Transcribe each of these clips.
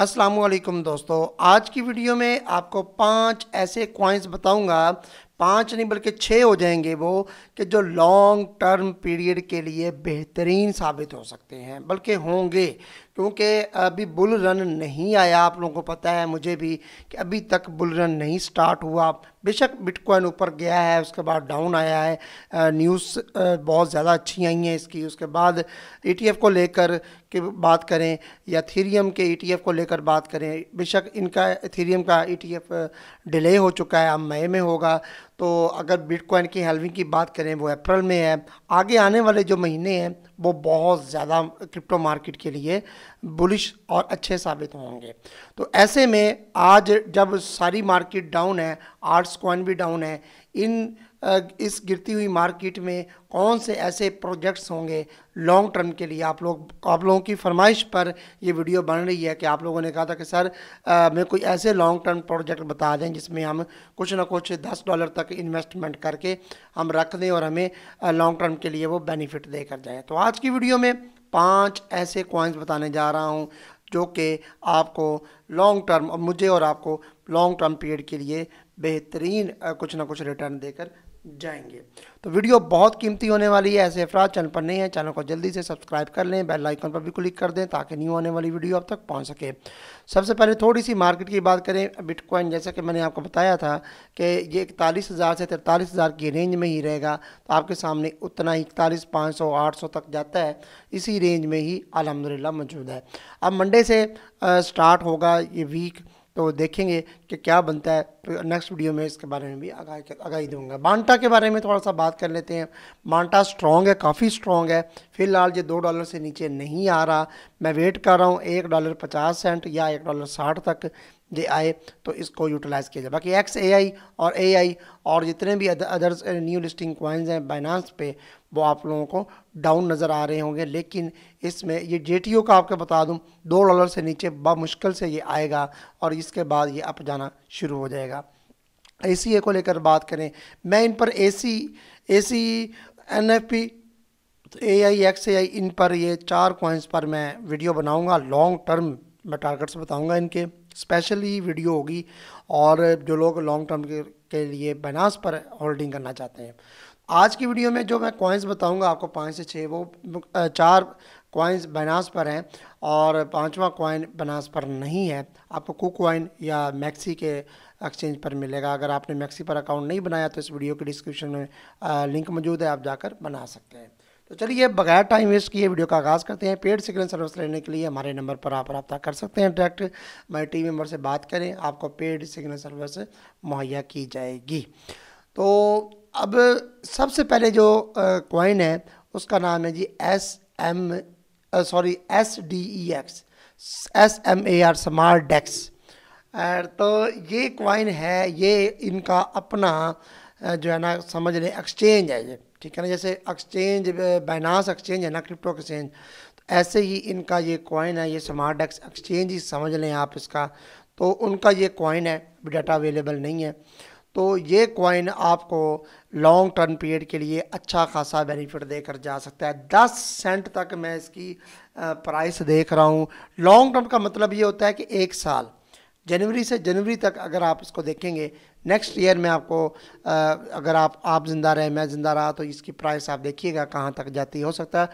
वालेकुम दोस्तों आज की वीडियो में आपको पांच ऐसे क्वाइंस बताऊंगा पांच नहीं बल्कि छः हो जाएंगे वो कि जो लॉन्ग टर्म पीरियड के लिए बेहतरीन साबित हो सकते हैं बल्कि होंगे क्योंकि अभी बुल रन नहीं आया आप लोगों को पता है मुझे भी कि अभी तक बुल रन नहीं स्टार्ट हुआ बेशक बिटकॉइन ऊपर गया है उसके बाद डाउन आया है न्यूज़ बहुत ज़्यादा अच्छी आई हैं इसकी उसके बाद ईटीएफ e को लेकर के बात करें या थीरियम के ईटीएफ e को लेकर बात करें बेशक इनका थीरियम का ईटीएफ e डिले हो चुका है अब मई में होगा तो अगर बिटकॉइन की हेल्विंग की बात करें वो अप्रैल में है आगे आने वाले जो महीने हैं वो बहुत ज़्यादा क्रिप्टो मार्केट के लिए बुलिश और अच्छे साबित होंगे तो ऐसे में आज जब सारी मार्केट डाउन है आर्ट्स कॉइन भी डाउन है इन इस गिरती हुई मार्केट में कौन से ऐसे प्रोजेक्ट्स होंगे लॉन्ग टर्म के लिए आप लोग आप लोगों की फरमाइश पर ये वीडियो बन रही है कि आप लोगों ने कहा था कि सर मैं कोई ऐसे लॉन्ग टर्म प्रोजेक्ट बता दें जिसमें हम कुछ ना कुछ दस डॉलर तक इन्वेस्टमेंट करके हम रख दें और हमें लॉन्ग टर्म के लिए वो बेनिफिट दे कर जाए तो आज की वीडियो में पाँच ऐसे कॉइन्स बताने जा रहा हूँ जो कि आपको लॉन्ग टर्म मुझे और आपको लॉन्ग टर्म पीरियड के लिए बेहतरीन कुछ ना कुछ रिटर्न देकर जाएंगे तो वीडियो बहुत कीमती होने वाली है ऐसे अफराज चैनल पर नहीं है चैनल को जल्दी से सब्सक्राइब कर लें बेल आइकन पर भी क्लिक कर दें ताकि न्यू आने वाली वीडियो अब तक पहुंच सके सबसे पहले थोड़ी सी मार्केट की बात करें बिटकॉइन जैसा कि मैंने आपको बताया था कि ये इकतालीस हज़ार से तैंतालीस हज़ार की रेंज में ही रहेगा तो आपके सामने उतना ही इकतालीस पाँच सौ आठ सौ तक जाता है इसी रेंज में ही अलहमदिल्ला मौजूद है अब मंडे से स्टार्ट होगा ये वीक तो देखेंगे कि क्या बनता है तो नेक्स्ट वीडियो में इसके बारे में भी आगाही आगाही दूंगा मांटा के बारे में थोड़ा सा बात कर लेते हैं मांटा स्ट्रॉन्ग है काफ़ी स्ट्रॉन्ग है फिलहाल ये दो डॉलर से नीचे नहीं आ रहा मैं वेट कर रहा हूँ एक डॉलर पचास सेंट या एक डॉलर साठ तक ये आए तो इसको यूटिलाइज़ किया जाए बाकी एक्स ए आई और ए आई और जितने भी अदर्स न्यू लिस्टिंग क्वाइंस हैं बाइनांस पे वो आप लोगों को डाउन नज़र आ रहे होंगे लेकिन इसमें ये जे का आपको बता दूं दो डॉलर से नीचे मुश्किल से ये आएगा और इसके बाद ये अप जाना शुरू हो जाएगा ए सी को लेकर बात करें मैं इन पर A C A C N F P A I X A I इन पर ये चार कॉइन्स पर मैं वीडियो बनाऊंगा लॉन्ग टर्म मैं टारगेट्स बताऊंगा इनके स्पेशली वीडियो होगी और जो लोग लॉन्ग टर्म के लिए बनास पर होल्डिंग करना चाहते हैं आज की वीडियो में जो मैं कॉइन्स बताऊंगा आपको पाँच से छः वो चार कॉइन्स बनास पर हैं और पांचवा कॉइन बनास पर नहीं है आपको कुक कॉइन या मैक्सी के एक्सचेंज पर मिलेगा अगर आपने मैक्सी पर अकाउंट नहीं बनाया तो इस वीडियो के डिस्क्रिप्शन में लिंक मौजूद है आप जाकर बना सकते हैं तो चलिए बगैर टाइम वेस्ट किए वीडियो का आगाज़ करते हैं पेड सिग्नल सर्विस लेने के लिए हमारे नंबर पर आप रब्ता कर सकते हैं डायरेक्ट हमारे टीम मेम्बर से बात करें आपको पेड सिग्नल सर्विस मुहैया की जाएगी तो अब सबसे पहले जो कॉइन है उसका नाम है G S M sorry S D E X S M A R smart dex तो ये कॉइन है ये इनका अपना जो है ना समझ लें एक्सचेंज है ये ठीक है ना जैसे एक्सचेंज बैनास एक्सचेंज है ना क्रिप्टो एक्सचेंज तो ऐसे ही इनका ये कॉइन है ये स्मार्ट डेक्स एक्सचेंज ही समझ लें आप इसका तो उनका ये कॉइन है अभी डाटा अवेलेबल नहीं है तो ये कॉइन आपको लॉन्ग टर्म पीरियड के लिए अच्छा खासा बेनिफिट देकर जा सकता है दस सेंट तक मैं इसकी प्राइस देख रहा हूँ लॉन्ग टर्म का मतलब ये होता है कि एक साल जनवरी से जनवरी तक अगर आप इसको देखेंगे नेक्स्ट ईयर में आपको आ, अगर आप आप ज़िंदा रहे मैं ज़िंदा रहा तो इसकी प्राइस आप देखिएगा कहाँ तक जाती हो सकता है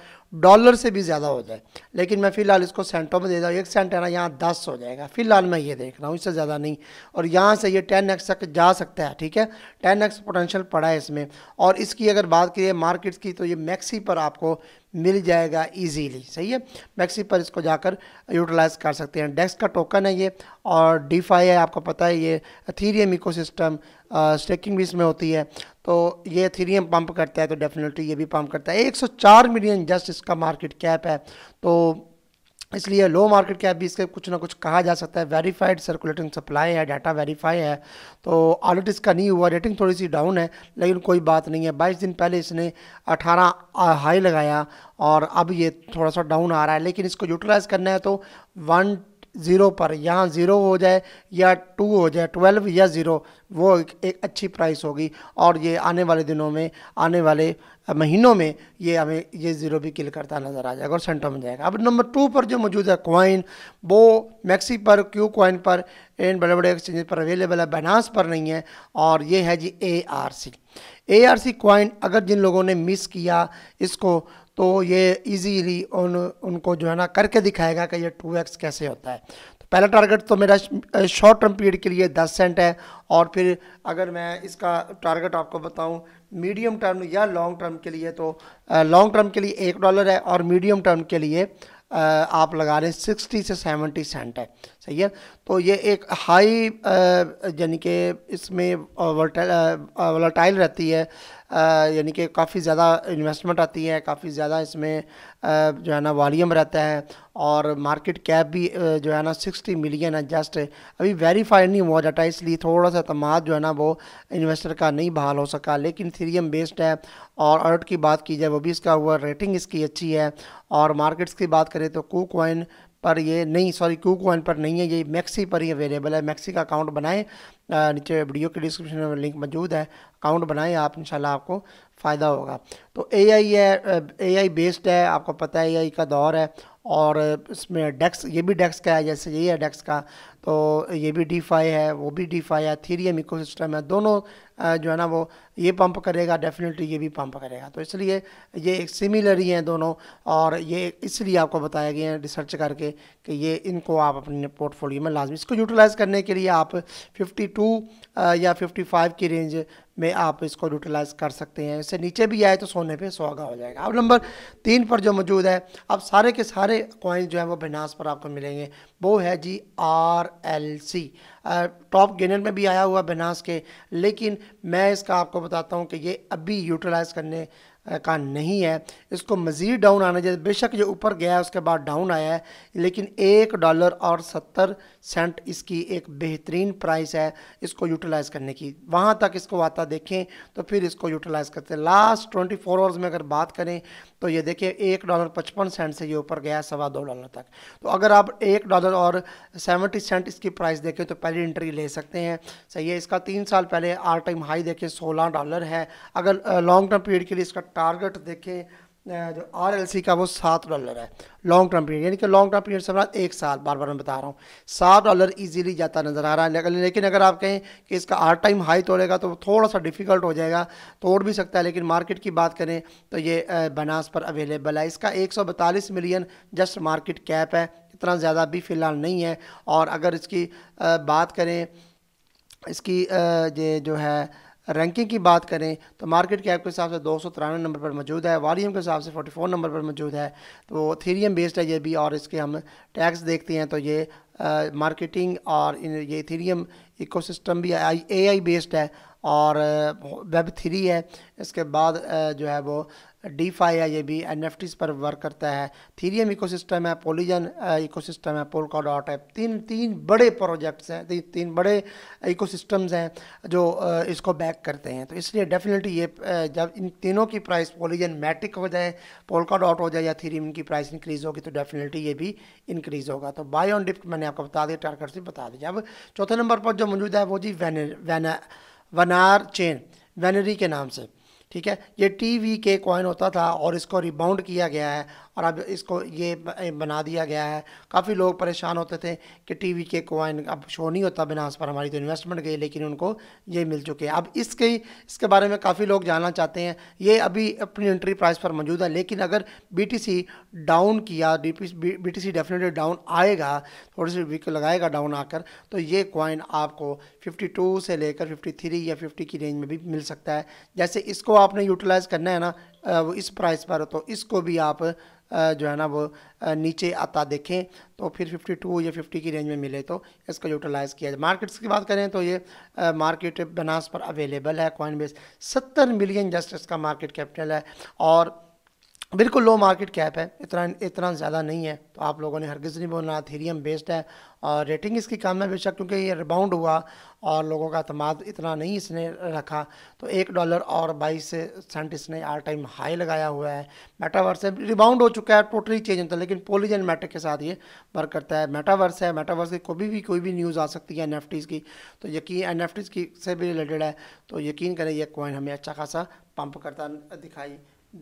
डॉलर से भी ज़्यादा हो जाए लेकिन मैं फ़िलहाल इसको सेंटों में दे रहा हूँ एक सेंट है ना यहाँ दस हो जाएगा फ़िलहाल मैं ये देख रहा हूँ इससे ज़्यादा नहीं और यहाँ से ये टेन एक्स तक जा सकता है ठीक है टेन एक्स पोटेंशियल पड़ा है इसमें और इसकी अगर बात करिए मार्केट्स की तो ये मैक्सी पर आपको मिल जाएगा इजीली सही है मैक्सी पर इसको जाकर यूटिलाइज कर सकते हैं डेस्क का टोकन है ये और डीफाई है आपको पता है ये थीरियम इकोसिस्टम स्टेकिंग भी इसमें होती है तो ये थीरियम पंप करता है तो डेफिनेटली ये भी पंप करता है 104 मिलियन जस्ट इसका मार्केट कैप है तो इसलिए लो मार्केट कैप भी इसके कुछ ना कुछ कहा जा सकता है वेरीफाइड सर्कुलेटिंग सप्लाई है डाटा वेरीफाई है तो ऑलरेट इसका नहीं हुआ रेटिंग थोड़ी सी डाउन है लेकिन कोई बात नहीं है 22 दिन पहले इसने 18 हाई लगाया और अब ये थोड़ा सा डाउन आ रहा है लेकिन इसको यूटिलाइज़ करना है तो वन ज़ीरो पर यहाँ ज़ीरो हो जाए या टू हो जाए ट्वेल्व या ज़ीरो वो एक, एक अच्छी प्राइस होगी और ये आने वाले दिनों में आने वाले महीनों में ये हमें ये ज़ीरो भी किल करता नज़र आ जाएगा और सेंटर में जाएगा अब नंबर टू पर जो मौजूद है कॉइन वो मैक्सी पर क्यू कॉइन पर एंड बड़े बड़े एक्सचेंज पर अवेलेबल है बनास पर नहीं है और ये है G A R C A R C coin अगर जिन लोगों ने मिस किया इसको तो ये इजीली उन उनको जो है ना करके दिखाएगा कि ये टू एक्स कैसे होता है तो पहला टारगेट तो मेरा शॉर्ट टर्म पीरियड के लिए दस सेंट है और फिर अगर मैं इसका टारगेट आपको बताऊं मीडियम टर्म या लॉन्ग टर्म के लिए तो लॉन्ग टर्म के लिए एक डॉलर है और मीडियम टर्म के लिए आप लगा रहे हैं सिक्सटी से सेवेंटी सेंट है सही है तो ये एक हाई यानी कि इसमें वोलाटाइल रहती है यानी कि काफ़ी ज़्यादा इन्वेस्टमेंट आती है काफ़ी ज़्यादा इसमें जो है ना वॉलीम रहता है और मार्केट कैप भी जो है ना सिक्सटी मिलियन है जस्ट अभी वेरीफाइड नहीं हुआ डाटा इसलिए थोड़ा सा तमाद जो है ना वो इन्वेस्टर का नहीं बहाल हो सका लेकिन थीरियम बेस्ड है और अर्ट की बात की जाए वो भी इसका हुआ रेटिंग इसकी अच्छी है और मार्केट्स की बात करें तो कूक पर ये नहीं सॉरी क्यू कॉइन पर नहीं है ये मैक्सी पर ही अवेलेबल है मैक्सी का अकाउंट बनाएं नीचे वीडियो के डिस्क्रिप्शन में लिंक मौजूद है अकाउंट बनाएं आप इंशाल्लाह आपको फ़ायदा होगा तो एआई है एआई बेस्ड है आपको पता है एआई का दौर है और इसमें डेक्स ये भी डेस्क का है जैसे यही है डेस्क का तो ये भी डी फाई है वो भी डी फाई है थीरियम इको है दोनों जो है ना वो ये पंप करेगा डेफिनेटली ये भी पंप करेगा तो इसलिए ये एक सिमिलर ही हैं दोनों और ये इसलिए आपको बताया गया है रिसर्च करके कि ये इनको आप अपने पोर्टफोलियो में लाजमी इसको यूटिलाइज़ करने के लिए आप 52 या 55 की रेंज में आप इसको यूटिलाइज़ कर सकते हैं इससे नीचे भी आए तो सोने पे सोगा हो जाएगा अब नंबर तीन पर जो मौजूद है अब सारे के सारे कॉइन जो है वो बिनास पर आपको मिलेंगे वो है G R L C top gainer में भी आया हुआ बनास के लेकिन मैं इसका आपको बताता हूँ कि ये अभी यूटिलाइज करने का नहीं है इसको मज़ीद डाउन आना चाहिए बेशक ये ऊपर गया है उसके बाद डाउन आया है लेकिन एक डॉलर और सत्तर सेंट इसकी एक बेहतरीन प्राइस है इसको यूटिलाइज़ करने की वहाँ तक इसको आता देखें तो फिर इसको यूटिलाइज़ करते हैं लास्ट ट्वेंटी फोर आवर्स में अगर बात करें तो ये देखिए एक डॉलर पचपन सेंट से ये ऊपर गया है सवा दो डॉलर तक तो अगर आप एक डॉलर और सेवेंटी सेंट इसकी प्राइस देखें तो पहली इंट्री ले सकते हैं सही है इसका तीन साल पहले आर टाइम हाई देखें सोलह डॉलर है अगर लॉन्ग टर्म पीरियड के लिए इसका टारगेट देखें जो सी का वो सात डॉलर है लॉन्ग टर्म पीरियड यानी कि लॉन्ग टर्म पीरियड से एक साल बार बार मैं बता रहा हूँ सात डॉलर इजीली जाता नज़र आ रहा है लेकिन अगर आप कहें कि इसका आर टाइम हाई तोड़ेगा तो थोड़ा सा डिफ़िकल्ट हो जाएगा तोड़ भी सकता है लेकिन मार्केट की बात करें तो ये बनास पर अवेलेबल है इसका एक मिलियन जस्ट मार्केट कैप है इतना ज़्यादा भी फ़िलहाल नहीं है और अगर इसकी बात करें इसकी जो है रैंकिंग की बात करें तो मार्केट कैप के हिसाब से दो सौ तिरानवे नंबर पर मौजूद है वॉल्यूम के हिसाब से फोर्टी फोर नंबर पर मौजूद है तो थीरियम बेस्ड है ये भी और इसके हम टैक्स देखते हैं तो ये मार्केटिंग और ये थीरियम इकोसिस्टम भी ए आई बेस्ड है और वेब थ्री है इसके बाद जो है वो डीफाई है ये भी एन पर वर्क करता है थीरियम इकोसिस्टम है इको इकोसिस्टम है पोलका डॉट है तीन तीन बड़े प्रोजेक्ट्स हैं ती, तीन बड़े इकोसिस्टम्स हैं जो इसको बैक करते हैं तो इसलिए डेफिनेटली ये जब इन तीनों की प्राइस पोलिजन मैटिक हो जाए पोलका डॉट हो जाए या थीरियम की प्राइस इंक्रीज़ होगी तो डेफिनेटली ये भी इंक्रीज़ होगा तो बाय ऑन डिप्ट मैंने आपको बता दिया टारगेट से बता दिया अब चौथे नंबर पर जो मौजूद है वो जी वैन वनार चेन वैनरी के नाम से ठीक है ये टी वी के कॉइन होता था और इसको रिबाउंड किया गया है और अब इसको ये बना दिया गया है काफ़ी लोग परेशान होते थे कि टी वी के कॉइन अब शो नहीं होता बिना उस पर हमारी तो इन्वेस्टमेंट गई लेकिन उनको ये मिल चुके हैं अब इसके इसके बारे में काफ़ी लोग जानना चाहते हैं ये अभी अपनी एंट्री प्राइस पर मौजूद है लेकिन अगर बी टी सी डाउन किया B T C definitely down आएगा थोड़ी सी वीक लगाएगा डाउन आकर तो ये कॉइन आपको फिफ्टी टू से लेकर फिफ्टी थ्री या फिफ्टी की रेंज में भी मिल सकता है जैसे इसको आपने यूटिलाइज़ करना है ना वो इस प्राइस पर तो इसको भी आप जो है ना वो नीचे आता देखें तो फिर 52 या 50 की रेंज में मिले तो इसको यूटिलाइज़ किया जाए मार्केट्स की बात करें तो ये मार्केट बनास पर अवेलेबल है कॉइन बेस सत्तर मिलियन जस्ट इसका मार्केट कैपिटल है और बिल्कुल लो मार्केट कैप है इतना इतना ज़्यादा नहीं है तो आप लोगों ने हरगिज़ नहीं बोलना थीरियम बेस्ड है और रेटिंग इसकी कम है बेशक क्योंकि ये रिबाउंड हुआ और लोगों का अतमाद इतना नहीं इसने रखा तो एक डॉलर और बाईस सेंट इसने आर टाइम हाई लगाया हुआ है मेटावर्स है रिबाउंड हो चुका है टोटली चेंज होता है लेकिन पोलिजन मैटर के साथ ये वर्क करता है मेटावर्स है मेटावर्स की कोई भी कोई भी न्यूज़ आ सकती है एन की तो यकीन एन की से भी रिलेटेड है तो यकीन करें यह कॉइन हमें अच्छा खासा पंप करता दिखाई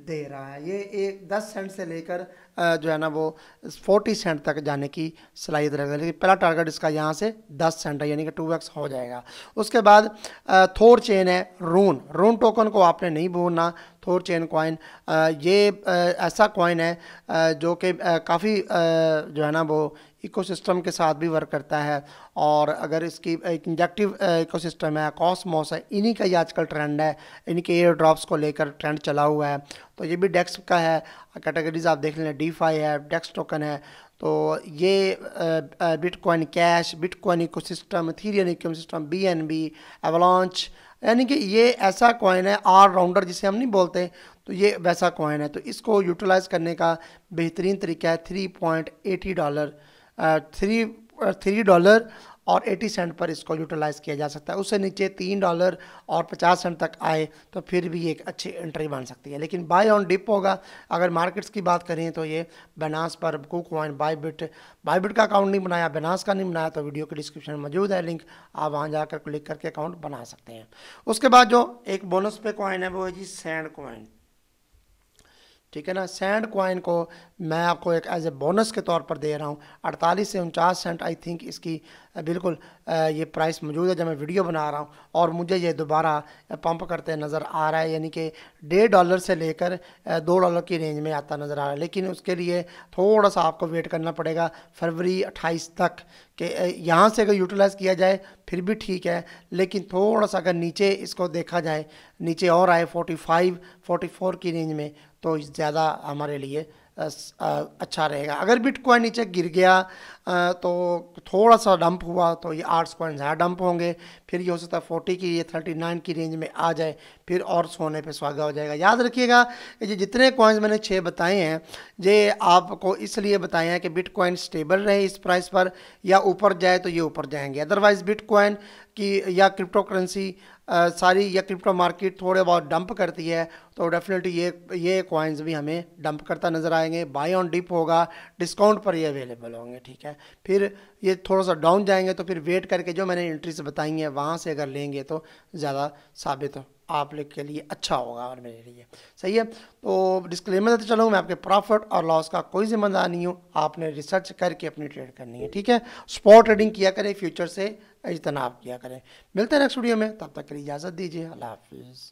दे रहा है ये एक दस सेंट से लेकर जो है ना वो फोर्टी सेंट तक जाने की सलाहियत रखेगा लेकिन पहला टारगेट इसका यहाँ से दस सेंट है यानी कि टू एक्स हो जाएगा उसके बाद थोर चेन है रून रून टोकन को आपने नहीं भूलना थोर चेन कॉइन ये ऐसा कॉइन है जो कि काफ़ी जो है ना वो इकोसिस्टम के साथ भी वर्क करता है और अगर इसकी एक इंजेक्टिव इकोसिस्टम है कॉस्मोस है इन्हीं का ही आजकल ट्रेंड है इनके एयर ड्रॉप्स को लेकर ट्रेंड चला हुआ है तो ये भी डेक्स का है कैटेगरीज आप देख लें डी फाई है डेक्स टोकन है तो ये Bitcoin cash Bitcoin ecosystem Ethereum ecosystem B N B Avalanche यानी कि ये ऐसा कॉइन है आर राउंडर जिसे हम नहीं बोलते तो ये वैसा कॉइन है तो इसको यूटिलाइज करने का बेहतरीन तरीका है three point eighty dollar three three dollar और 80 सेंट पर इसको यूटिलाइज़ किया जा सकता है उससे नीचे तीन डॉलर और 50 सेंट तक आए तो फिर भी एक अच्छी एंट्री बन सकती है लेकिन बाय ऑन डिप होगा अगर मार्केट्स की बात करें तो ये बनास पर कुक वाइन बाईबिट बिट का अकाउंट नहीं बनाया बनास का नहीं बनाया तो वीडियो के डिस्क्रिप्शन में मौजूद है लिंक आप वहाँ जाकर क्लिक करके अकाउंट बना सकते हैं उसके बाद जो एक बोनस पे कॉइन है वो है जी सैंड कॉइन ठीक है ना सैंड क्वाइन को मैं आपको एक एज ए बोनस के तौर पर दे रहा हूँ अड़तालीस से उनचास सेंट आई थिंक इसकी बिल्कुल ये प्राइस मौजूद है जब मैं वीडियो बना रहा हूँ और मुझे ये दोबारा पंप करते नज़र आ रहा है यानी कि डेढ़ डॉलर से लेकर दो डॉलर की रेंज में आता नज़र आ रहा है लेकिन उसके लिए थोड़ा सा आपको वेट करना पड़ेगा फरवरी अट्ठाईस तक कि यहाँ से अगर यूटिलाइज़ किया जाए फिर भी ठीक है लेकिन थोड़ा सा अगर नीचे इसको देखा जाए नीचे और आए फोर्टी फाइव की रेंज में तो ज़्यादा हमारे लिए अच्छा रहेगा अगर बिटकॉइन नीचे गिर गया तो थोड़ा सा डंप हुआ तो ये आठ पॉइंट ज़्यादा डंप होंगे फिर ये हो सकता है फोर्टी की ये थर्टी नाइन की रेंज में आ जाए फिर और सोने पे स्वागत हो जाएगा याद रखिएगा ये जितने कॉइन्स मैंने छः बताए हैं ये आपको इसलिए बताए हैं कि बिट स्टेबल रहे इस प्राइस पर या ऊपर जाए तो ये ऊपर जाएंगे अदरवाइज़ बिट की या क्रिप्टो करेंसी आ, सारी या क्रिप्टो मार्केट थोड़े बहुत डंप करती है तो डेफिनेटली ये ये कॉइन्स भी हमें डंप करता नज़र आएंगे बाई ऑन डिप होगा डिस्काउंट पर ये अवेलेबल होंगे ठीक है है फिर ये थोड़ा सा डाउन जाएंगे तो फिर वेट करके जो मैंने इंट्रीज बताई हैं वहाँ से अगर लेंगे तो ज़्यादा साबित हो आप लोग के लिए अच्छा होगा और मेरे लिए सही है तो डिस्क्लेमर देते चलो मैं आपके प्रॉफिट और लॉस का कोई जिम्मेदार नहीं हूँ आपने रिसर्च करके अपनी ट्रेड करनी है ठीक है स्पॉट ट्रेडिंग किया करें फ्यूचर से इजतनाव किया करें मिलते हैं नेक्स्ट वीडियो में तब तक के लिए इजाज़त दीजिए अल्लाह हाफिज़